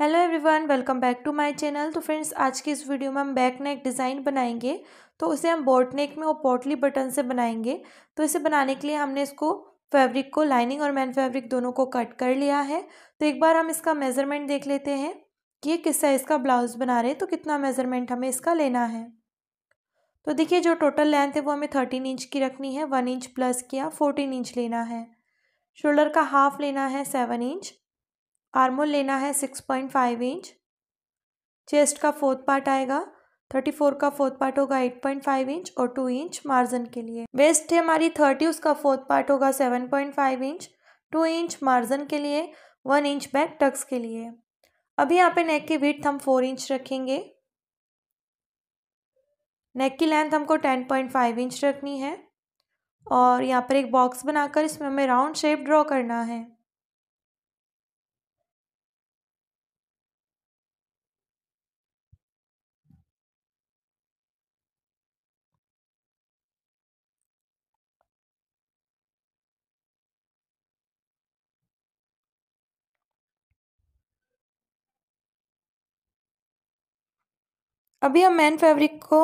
hello everyone welcome back to my channel तो friends आज की इस वीडियो में हम बैक नेक डिज़ाइन बनाएंगे तो उसे हम बोट नेक में और पोटली बटन से बनाएंगे तो इसे बनाने के लिए हमने इसको फैब्रिक को लाइनिंग और मैन फैब्रिक दोनों को कट कर लिया है तो एक बार हम इसका मेज़रमेंट देख लेते हैं कि किस साइज़ का ब्लाउज़ बना रहे तो कितना मेज़रमेंट हमें इसका लेना है तो देखिए जो टोटल लेंथ है वो हमें थर्टीन इंच की रखनी है वन इंच प्लस किया फोर्टीन इंच लेना है शोल्डर का हाफ लेना है सेवन इंच आर्मोल लेना है six point five inch chest का फोर्थ पार्ट आएगा थर्टी फोर का फोर्थ पार्ट होगा एट पॉइंट फाइव इंच और टू इंच मार्जिन के लिए वेस्ट है हमारी थर्टी उसका फोर्थ पार्ट होगा seven point five inch two inch margin के लिए वन इंच बैक टक्स के लिए अभी यहाँ पे नेक की विथ हम फोर इंच रखेंगे नेक की लेंथ हमको टेन पॉइंट फाइव इंच रखनी है और यहाँ पर एक बॉक्स बनाकर इसमें हमें राउंड शेप ड्रॉ करना है अभी हम मैन फैब्रिक को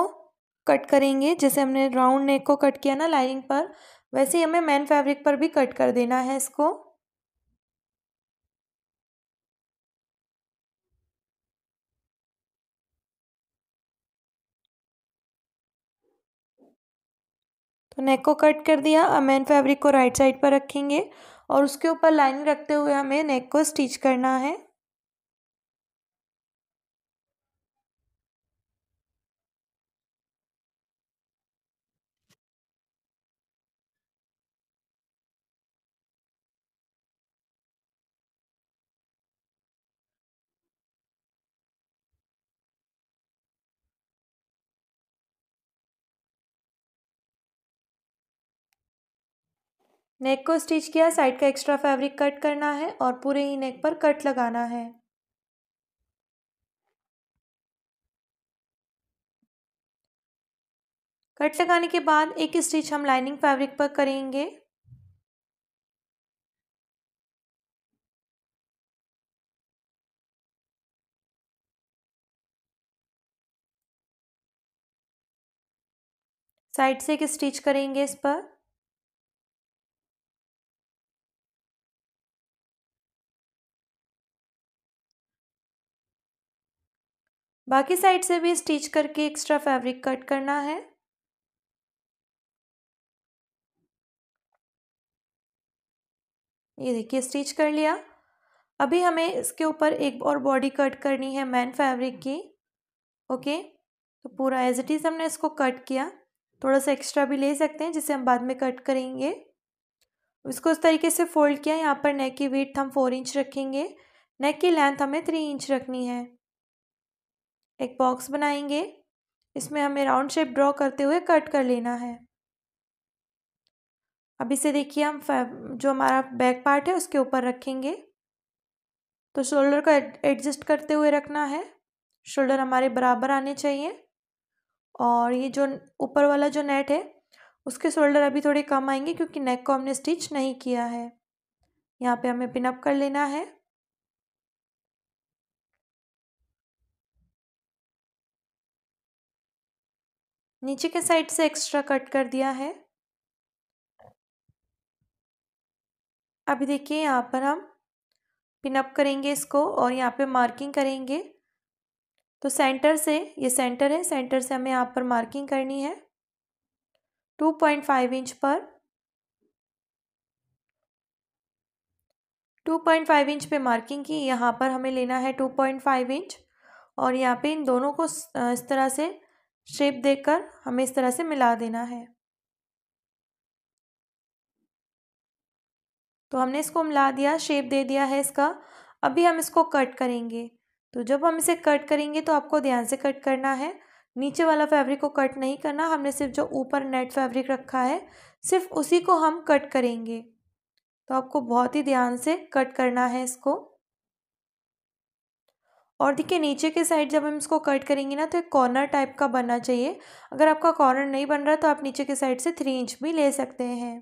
कट करेंगे जैसे हमने राउंड नेक को कट किया ना लाइनिंग पर वैसे ही हमें मैन फैब्रिक पर भी कट कर देना है इसको तो नेक को कट कर दिया अब मैन फैब्रिक को राइट साइड पर रखेंगे और उसके ऊपर लाइनिंग रखते हुए हमें नेक को स्टिच करना है नेक को स्टिच किया साइड का एक्स्ट्रा फैब्रिक कट करना है और पूरे ही नेक पर कट लगाना है कट लगाने के बाद एक स्टिच हम लाइनिंग फैब्रिक पर करेंगे साइड से एक स्टिच करेंगे इस पर बाकी साइड से भी स्टिच करके एक्स्ट्रा फैब्रिक कट करना है ये देखिए स्टिच कर लिया अभी हमें इसके ऊपर एक और बॉडी कट करनी है मैन फैब्रिक की ओके तो पूरा एज इट इज़ हमने इसको कट किया थोड़ा सा एक्स्ट्रा भी ले सकते हैं जिसे हम बाद में कट करेंगे इसको उस तरीके से फोल्ड किया यहाँ पर नेक की विथ हम फोर इंच रखेंगे नेक की लेंथ हमें थ्री इंच रखनी है एक बॉक्स बनाएंगे इसमें हमें राउंड शेप ड्रॉ करते हुए कट कर लेना है अब इसे देखिए हम जो हमारा बैक पार्ट है उसके ऊपर रखेंगे तो शोल्डर को एडजस्ट करते हुए रखना है शोल्डर हमारे बराबर आने चाहिए और ये जो ऊपर वाला जो नेट है उसके शोल्डर अभी थोड़े कम आएंगे क्योंकि नेक को हमने स्टिच नहीं किया है यहाँ पे हमें पिनअप कर लेना है नीचे के साइड से एक्स्ट्रा कट कर दिया है अभी देखिए यहाँ पर हम पिनअप करेंगे इसको और यहाँ पे मार्किंग करेंगे तो सेंटर से ये सेंटर है सेंटर से हमें यहाँ पर मार्किंग करनी है टू पॉइंट फाइव इंच पर टू पॉइंट फाइव इंच पे मार्किंग की यहाँ पर हमें लेना है टू पॉइंट फाइव इंच और यहाँ पे इन दोनों को इस तरह से शेप देकर हमें इस तरह से मिला देना है तो हमने इसको मिला दिया शेप दे दिया है इसका अभी हम इसको कट करेंगे तो जब हम इसे कट करेंगे तो आपको ध्यान से कट करना है नीचे वाला फैब्रिक को कट नहीं करना हमने सिर्फ जो ऊपर नेट फैब्रिक रखा है सिर्फ उसी को हम कट करेंगे तो आपको बहुत ही ध्यान से कट करना है इसको और देखिए नीचे के साइड जब हम इसको कट करेंगे ना तो एक कॉर्नर टाइप का बनना चाहिए अगर आपका कॉर्नर नहीं बन रहा तो आप नीचे के साइड से थ्री इंच भी ले सकते हैं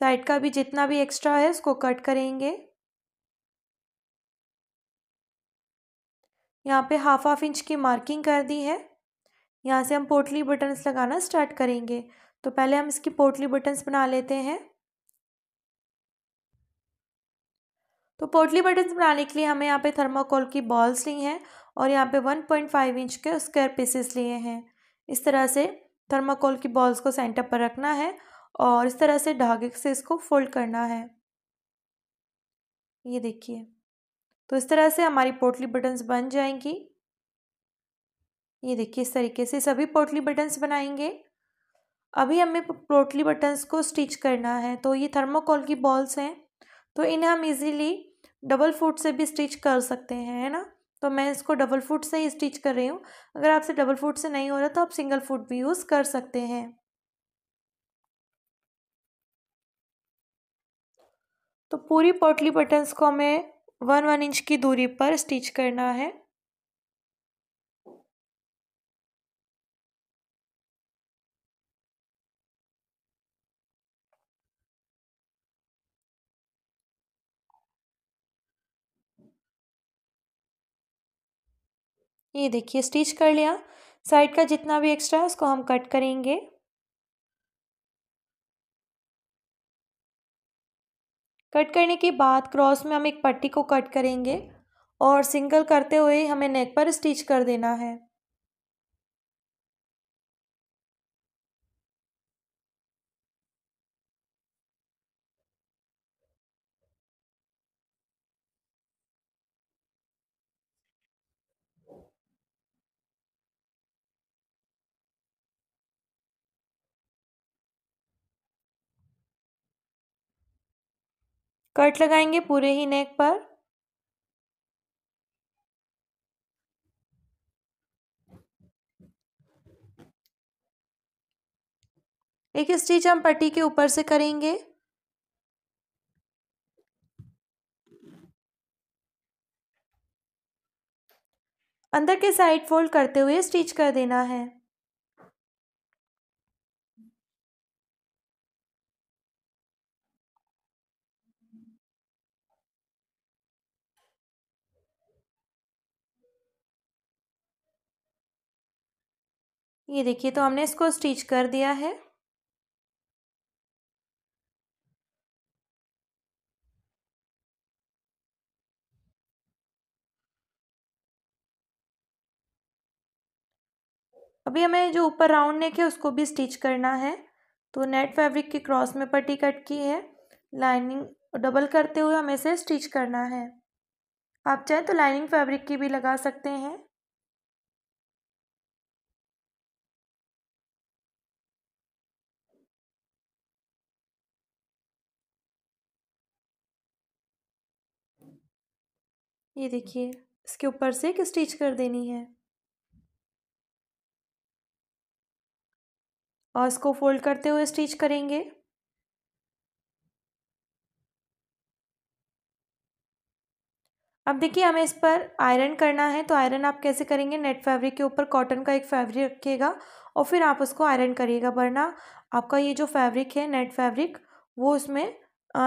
साइड का भी जितना भी एक्स्ट्रा है उसको कट करेंगे यहाँ पे हाफ हाफ इंच की मार्किंग कर दी है यहाँ से हम पोटली बटन्स लगाना स्टार्ट करेंगे तो पहले हम इसकी पोटली बटन्स बना लेते हैं तो पोटली बटन्स बनाने के लिए हमें यहाँ पे थर्माकोल की बॉल्स ली हैं और यहाँ पे 1.5 इंच के स्क्वायर पीसेस लिए हैं इस तरह से थर्माकोल की बॉल्स को सेंटर पर रखना है और इस तरह से धागे से इसको फोल्ड करना है ये देखिए तो इस तरह से हमारी पोटली बटन्स बन जाएंगी ये देखिए इस तरीके से सभी पोटली बटन्स बनाएंगे अभी हमें पोटली बटन्स को स्टिच करना है तो ये थर्माकोल की बॉल्स हैं तो इन्हें हम इजीली डबल फुट से भी स्टिच कर सकते हैं है ना तो मैं इसको डबल फुट से ही स्टिच कर रही हूँ अगर आपसे डबल फुट से नहीं हो रहा तो आप सिंगल फुट भी यूज़ कर सकते हैं तो पूरी पोटली बटन्स को हमें वन वन इंच की दूरी पर स्टिच करना है ये देखिए स्टिच कर लिया साइड का जितना भी एक्स्ट्रा है उसको हम कट करेंगे कट करने के बाद क्रॉस में हम एक पट्टी को कट करेंगे और सिंगल करते हुए हमें नेक पर स्टिच कर देना है कट लगाएंगे पूरे ही नेक पर एक स्टिच हम पट्टी के ऊपर से करेंगे अंदर के साइड फोल्ड करते हुए स्टिच कर देना है ये देखिए तो हमने इसको स्टिच कर दिया है अभी हमें जो ऊपर राउंड नेक है उसको भी स्टिच करना है तो नेट फैब्रिक की क्रॉस में पट्टी कट की है लाइनिंग डबल करते हुए हमें इसे स्टिच करना है आप चाहे तो लाइनिंग फैब्रिक की भी लगा सकते हैं ये देखिए इसके ऊपर से एक स्टिच कर देनी है और इसको फोल्ड करते हुए स्टिच करेंगे अब देखिए हमें इस पर आयरन करना है तो आयरन आप कैसे करेंगे नेट फैब्रिक के ऊपर कॉटन का एक फैब्रिक रखिएगा और फिर आप उसको आयरन करिएगा वरना आपका ये जो फैब्रिक है नेट फैब्रिक वो उसमें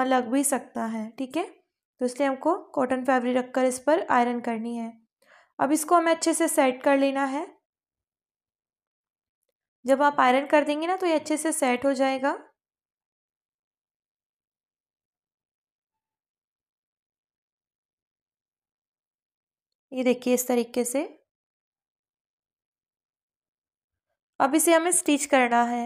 लग भी सकता है ठीक है तो इसलिए हमको कॉटन फैब्रिक रखकर इस पर आयरन करनी है अब इसको हमें अच्छे से सेट कर लेना है जब आप आयरन कर देंगे ना तो ये अच्छे से सेट हो जाएगा ये देखिए इस तरीके से अब इसे हमें स्टिच करना है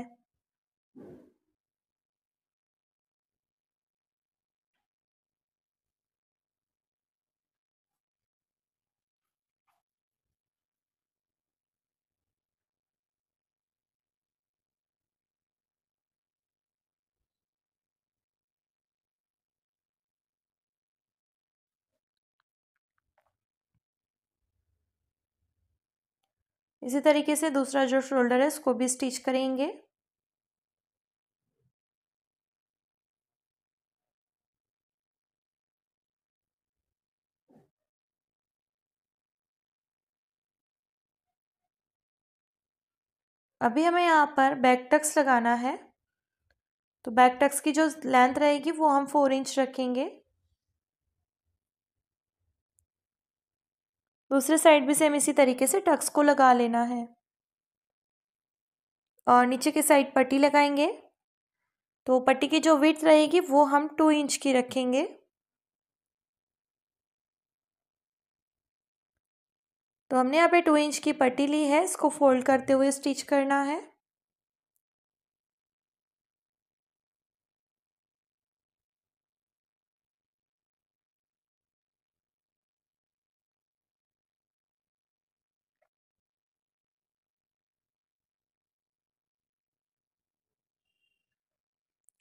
इसी तरीके से दूसरा जो शोल्डर है उसको भी स्टिच करेंगे अभी हमें यहाँ पर बैक टक्स लगाना है तो बैक टक्स की जो लेंथ रहेगी वो हम फोर इंच रखेंगे दूसरे साइड भी सेम इसी तरीके से टक्स को लगा लेना है और नीचे के साइड पट्टी लगाएंगे तो पट्टी की जो विथ रहेगी वो हम टू इंच की रखेंगे तो हमने यहाँ पे टू इंच की पट्टी ली है इसको फोल्ड करते हुए स्टिच करना है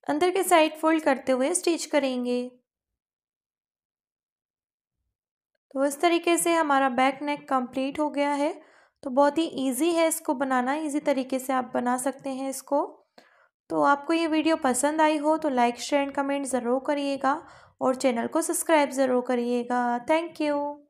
अंदर के साइड फोल्ड करते हुए स्टिच करेंगे तो इस तरीके से हमारा बैक नेक कंप्लीट हो गया है तो बहुत ही इजी है इसको बनाना इजी तरीके से आप बना सकते हैं इसको तो आपको ये वीडियो पसंद आई हो तो लाइक शेयर एंड कमेंट ज़रूर करिएगा और चैनल को सब्सक्राइब ज़रूर करिएगा थैंक यू